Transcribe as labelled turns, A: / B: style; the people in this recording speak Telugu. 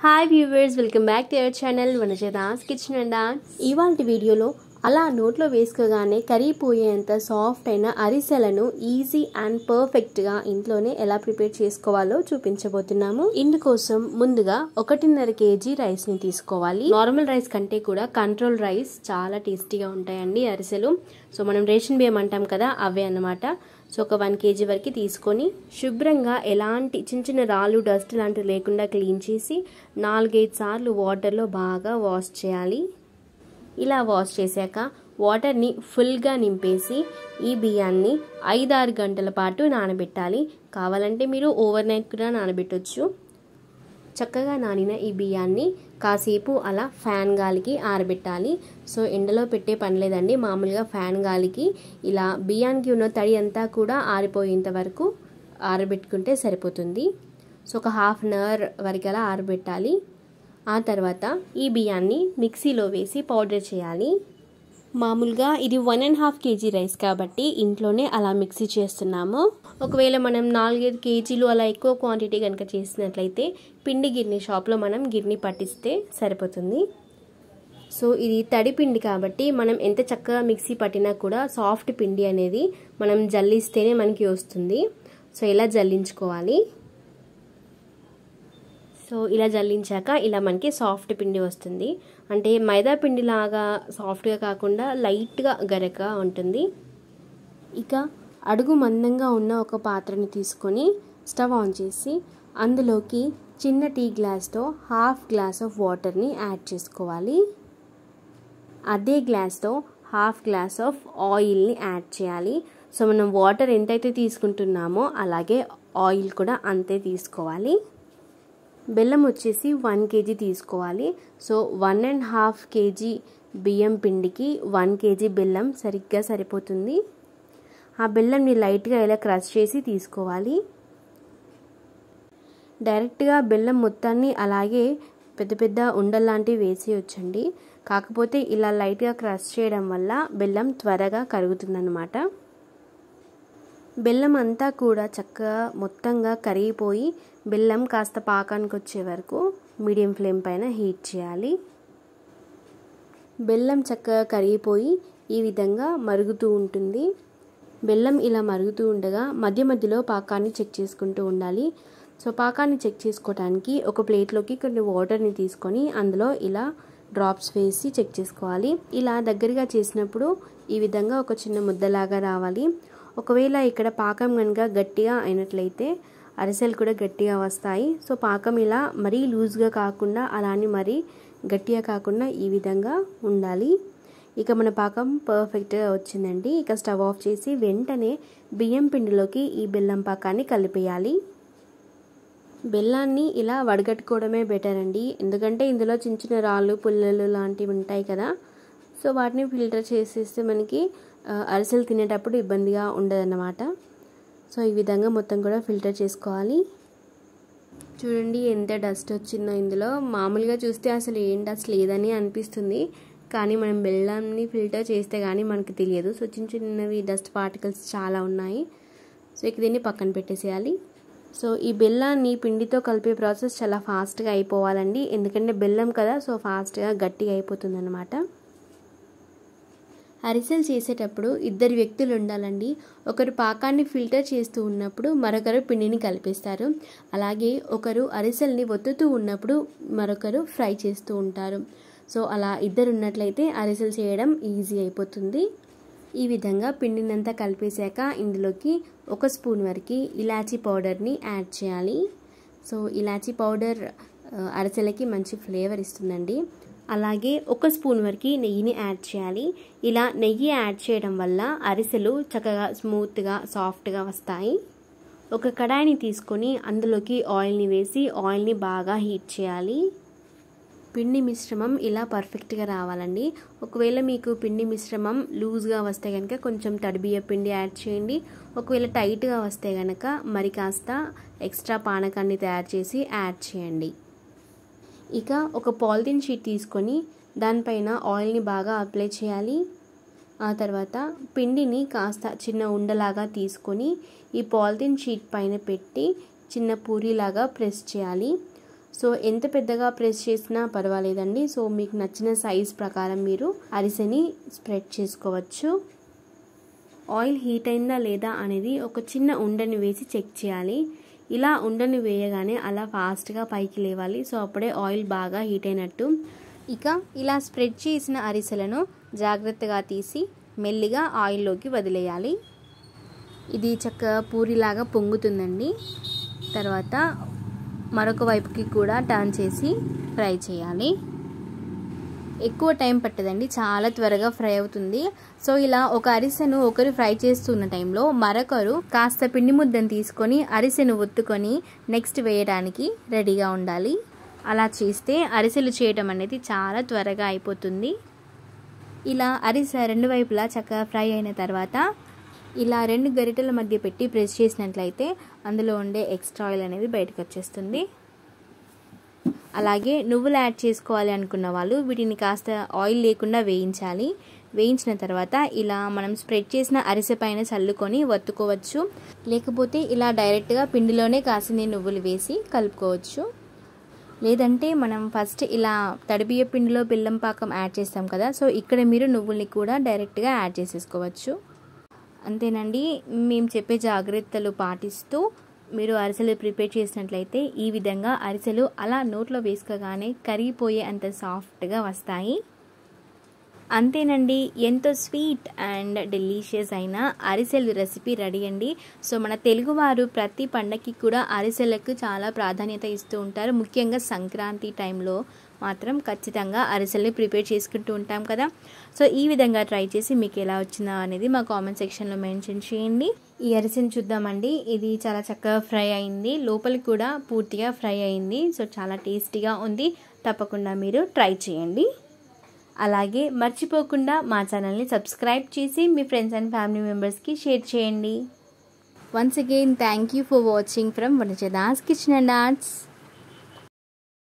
A: hi viewers welcome back to our channel Vanaja's kitchen and ఇవాళ వీడియోలో అలా నోట్లో వేసుకోగానే కరిగిపోయేంత సాఫ్ట్ అయిన అరిసెలను ఈజీ అండ్ పర్ఫెక్ట్గా ఇంట్లోనే ఎలా ప్రిపేర్ చేసుకోవాలో చూపించబోతున్నాము ఇందుకోసం ముందుగా ఒకటిన్నర కేజీ రైస్ని తీసుకోవాలి నార్మల్ రైస్ కంటే కూడా కంట్రోల్ రైస్ చాలా టేస్టీగా ఉంటాయండి అరిసెలు సో మనం రేషన్ బియ్యం అంటాం కదా అవే అన్నమాట సో ఒక వన్ కేజీ వరకు తీసుకొని శుభ్రంగా ఎలాంటి చిన్న చిన్న రాళ్ళు డస్ట్ లాంటివి లేకుండా క్లీన్ చేసి నాలుగైదు సార్లు వాటర్లో బాగా వాష్ చేయాలి ఇలా వాష్ చేశాక వాటర్ని ఫుల్గా నింపేసి ఈ బియ్యాన్ని ఐదారు గంటల పాటు నానబెట్టాలి కావాలంటే మీరు ఓవర్ నైట్ కూడా నానబెట్టవచ్చు చక్కగా నానిన ఈ బియ్యాన్ని కాసేపు అలా ఫ్యాన్ గాలికి ఆరబెట్టాలి సో ఎండలో పెట్టే పని లేదండి మామూలుగా ఫ్యాన్ గాలికి ఇలా బియ్యానికి ఉన్న తడి అంతా కూడా ఆరిపోయేంత వరకు ఆరబెట్టుకుంటే సరిపోతుంది సో ఒక హాఫ్ అన్ అవర్ వరకు అలా ఆరబెట్టాలి ఆ తర్వాత ఈ బియ్యాన్ని మిక్సీలో వేసి పౌడర్ చేయాలి మామూలుగా ఇది one and half KG rice కాబట్టి ఇంట్లోనే అలా మిక్సీ చేస్తున్నాము ఒకవేళ మనం నాలుగైదు కేజీలు అలా ఎక్కువ క్వాంటిటీ కనుక చేసినట్లయితే పిండి గిర్ని షాప్లో మనం గిర్ని పట్టిస్తే సరిపోతుంది సో ఇది తడి పిండి కాబట్టి మనం ఎంత చక్కగా మిక్సీ పట్టినా కూడా సాఫ్ట్ పిండి అనేది మనం జల్లిస్తేనే మనకి వస్తుంది సో ఇలా జల్లించుకోవాలి సో ఇలా జల్లించాక ఇలా మనకి సాఫ్ట్ పిండి వస్తుంది అంటే మైదా పిండి లాగా సాఫ్ట్గా కాకుండా లైట్గా గరక ఉంటుంది ఇక అడుగు మందంగా ఉన్న ఒక పాత్రని తీసుకొని స్టవ్ ఆన్ చేసి అందులోకి చిన్న టీ గ్లాస్తో హాఫ్ గ్లాస్ ఆఫ్ వాటర్ని యాడ్ చేసుకోవాలి అదే గ్లాస్తో హాఫ్ గ్లాస్ ఆఫ్ ఆయిల్ని యాడ్ చేయాలి సో మనం వాటర్ ఎంతైతే తీసుకుంటున్నామో అలాగే ఆయిల్ కూడా అంతే తీసుకోవాలి బెల్లం వచ్చేసి వన్ కేజీ తీసుకోవాలి so one and half KG బియ్యం పిండికి వన్ కేజీ బెల్లం సరిగ్గా సరిపోతుంది ఆ బెల్లంని లైట్గా ఇలా క్రష్ చేసి తీసుకోవాలి డైరెక్ట్గా బెల్లం మొత్తాన్ని అలాగే పెద్ద పెద్ద ఉండల్లాంటివి వేసి వచ్చండి కాకపోతే ఇలా లైట్గా క్రష్ చేయడం వల్ల బెల్లం త్వరగా కరుగుతుందన్నమాట బెల్లం అంతా కూడా చక్కగా మొత్తంగా కరిగిపోయి బెల్లం కాస్త పాకానికి వచ్చే వరకు మీడియం ఫ్లేమ్ పైన హీట్ చేయాలి బెల్లం చక్కగా కరిగిపోయి ఈ విధంగా మరుగుతూ ఉంటుంది బెల్లం ఇలా మరుగుతూ ఉండగా మధ్య మధ్యలో పాకాన్ని చెక్ చేసుకుంటూ ఉండాలి సో పాకాన్ని చెక్ చేసుకోవడానికి ఒక ప్లేట్లోకి కొన్ని వాటర్ని తీసుకొని అందులో ఇలా డ్రాప్స్ వేసి చెక్ చేసుకోవాలి ఇలా దగ్గరగా చేసినప్పుడు ఈ విధంగా ఒక చిన్న ముద్దలాగా రావాలి ఒకవేళ ఇక్కడ పాకం కనుక గట్టిగా అయినట్లయితే అరిసెలు కూడా గట్టిగా వస్తాయి సో పాకం ఇలా మరీ లూజ్గా కాకుండా అలానే మరీ గట్టిగా కాకుండా ఈ విధంగా ఉండాలి ఇక మన పాకం పర్ఫెక్ట్గా వచ్చిందండి ఇక స్టవ్ ఆఫ్ చేసి వెంటనే బియ్యం పిండిలోకి ఈ బెల్లం పాకాన్ని కలిపేయాలి బెల్లాన్ని ఇలా వడగట్టుకోవడమే బెటర్ అండి ఎందుకంటే ఇందులో చిన్న చిన్న రాళ్ళు పుల్లలు లాంటివి ఉంటాయి కదా సో వాటిని ఫిల్టర్ చేసేస్తే మనకి అరిసెలు తినేటప్పుడు ఇబ్బందిగా ఉండదన్నమాట సో ఈ విధంగా మొత్తం కూడా ఫిల్టర్ చేసుకోవాలి చూడండి ఎంత డస్ట్ వచ్చిందో ఇందులో మామూలుగా చూస్తే అసలు ఏం డస్ట్ లేదని అనిపిస్తుంది కానీ మనం బెల్లంని ఫిల్టర్ చేస్తే కానీ మనకు తెలియదు సో చిన్న చిన్నవి డస్ట్ పార్టికల్స్ చాలా ఉన్నాయి సో ఇక దీన్ని పక్కన పెట్టేసేయాలి సో ఈ బెల్లాన్ని పిండితో కలిపే ప్రాసెస్ చాలా ఫాస్ట్గా అయిపోవాలండి ఎందుకంటే బెల్లం కదా సో ఫాస్ట్గా గట్టిగా అయిపోతుంది అనమాట అరిసెలు చేసేటప్పుడు ఇద్దరు వ్యక్తులు ఉండాలండి ఒకరు పాకాన్ని ఫిల్టర్ చేస్తూ ఉన్నప్పుడు మరొకరు పిండిని కలిపేస్తారు అలాగే ఒకరు అరిసెల్ని ఒత్తుతూ ఉన్నప్పుడు మరొకరు ఫ్రై చేస్తూ ఉంటారు సో అలా ఇద్దరు ఉన్నట్లయితే అరిసెలు చేయడం ఈజీ అయిపోతుంది ఈ విధంగా పిండినంతా కలిపేశాక ఇందులోకి ఒక స్పూన్ వరకు ఇలాచీ పౌడర్ని యాడ్ చేయాలి సో ఇలాచీ పౌడర్ అరిసెలకి మంచి ఫ్లేవర్ ఇస్తుందండి అలాగే ఒక స్పూన్ వరకు నెయ్యిని యాడ్ చేయాలి ఇలా నెయ్యి యాడ్ చేయడం వల్ల అరిసెలు చక్కగా స్మూత్గా సాఫ్ట్గా వస్తాయి ఒక కడాయిని తీసుకొని అందులోకి ఆయిల్ని వేసి ఆయిల్ని బాగా హీట్ చేయాలి పిండి మిశ్రమం ఇలా పర్ఫెక్ట్గా రావాలండి ఒకవేళ మీకు పిండి మిశ్రమం లూజ్గా వస్తే కనుక కొంచెం తడిబియ్య పిండి యాడ్ చేయండి ఒకవేళ టైట్గా వస్తే కనుక మరి కాస్త ఎక్స్ట్రా పానకాన్ని తయారు చేసి యాడ్ చేయండి ఇక ఒక పాలిథిన్ షీట్ తీసుకొని దానిపైన ఆయిల్ని బాగా అప్లై చేయాలి ఆ తర్వాత పిండిని కాస్త చిన్న ఉండలాగా తీసుకొని ఈ పాలిథిన్ షీట్ పైన పెట్టి చిన్న పూరిలాగా ప్రెస్ చేయాలి సో ఎంత పెద్దగా ప్రెస్ చేసినా పర్వాలేదండి సో మీకు నచ్చిన సైజ్ ప్రకారం మీరు అరిసెని స్ప్రెడ్ చేసుకోవచ్చు ఆయిల్ హీట్ అయిందా లేదా అనేది ఒక చిన్న ఉండని వేసి చెక్ చేయాలి ఇలా ఉండని వేయగానే అలా ఫాస్ట్గా పైకి లేవాలి సో అప్పుడే ఆయిల్ బాగా హీట్ అయినట్టు ఇక ఇలా స్ప్రెడ్ చేసిన అరిసెలను జాగ్రత్తగా తీసి మెల్లిగా ఆయిల్లోకి వదిలేయాలి ఇది చక్కగా పూరిలాగా పొంగుతుందండి తర్వాత మరొక వైపుకి కూడా టర్న్ చేసి ఫ్రై చేయాలి ఎక్కువ టైం పట్టదండి చాలా త్వరగా ఫ్రై అవుతుంది సో ఇలా ఒక అరిసెను ఒకరు ఫ్రై చేస్తున్న టైంలో మరొకరు కాస్త పిండి ముద్దను తీసుకొని అరిసెను ఒత్తుకొని నెక్స్ట్ వేయడానికి రెడీగా ఉండాలి అలా చేస్తే అరిసెలు చేయడం అనేది చాలా త్వరగా అయిపోతుంది ఇలా అరిసె రెండు వైపులా చక్కగా ఫ్రై అయిన తర్వాత ఇలా రెండు గరిటెల మధ్య పెట్టి ప్రెస్ చేసినట్లయితే అందులో ఉండే ఎక్స్ట్రా ఆయిల్ అనేది బయటకు వచ్చేస్తుంది అలాగే నువ్వులు యాడ్ చేసుకోవాలి అనుకున్న వాళ్ళు వీటిని కాస్త ఆయిల్ లేకుండా వేయించాలి వేయించిన తర్వాత ఇలా మనం స్ప్రెడ్ చేసిన అరిసె పైన చల్లుకొని వత్తుకోవచ్చు లేకపోతే ఇలా డైరెక్ట్గా పిండిలోనే కాసిన నువ్వులు వేసి కలుపుకోవచ్చు లేదంటే మనం ఫస్ట్ ఇలా తడిబియ్య పిండిలో బెల్లం పాకం యాడ్ చేస్తాం కదా సో ఇక్కడ మీరు నువ్వుల్ని కూడా డైరెక్ట్గా యాడ్ చేసేసుకోవచ్చు అంతేనండి మేము చెప్పే జాగ్రత్తలు పాటిస్తూ మీరు అరిసెలు ప్రిపేర్ చేసినట్లయితే ఈ విధంగా అరిసెలు అలా నోట్లో వేసుకోగానే కరిగిపోయే అంత సాఫ్ట్గా వస్తాయి అంతేనండి ఎంతో స్వీట్ అండ్ డెలీషియస్ అయిన అరిసెలు రెసిపీ రెడీ అండి సో మన తెలుగువారు ప్రతి పండగకి కూడా అరిసెలకు చాలా ప్రాధాన్యత ఇస్తూ ఉంటారు ముఖ్యంగా సంక్రాంతి టైంలో మాత్రం ఖచ్చితంగా అరిసెల్ని ప్రిపేర్ చేసుకుంటూ ఉంటాం కదా సో ఈ విధంగా ట్రై చేసి మీకు ఎలా వచ్చిందా అనేది మా కామెంట్ సెక్షన్లో మెన్షన్ చేయండి ఈ అరిసెని చూద్దామండి ఇది చాలా చక్కగా ఫ్రై అయింది లోపలికి కూడా పూర్తిగా ఫ్రై అయింది సో చాలా టేస్టీగా ఉంది తప్పకుండా మీరు ట్రై చేయండి అలాగే మర్చిపోకుండా మా ఛానల్ని సబ్స్క్రైబ్ చేసి మీ ఫ్రెండ్స్ అండ్ ఫ్యామిలీ మెంబర్స్కి షేర్ చేయండి once again thank you for watching from Vanaja's kitchen and arts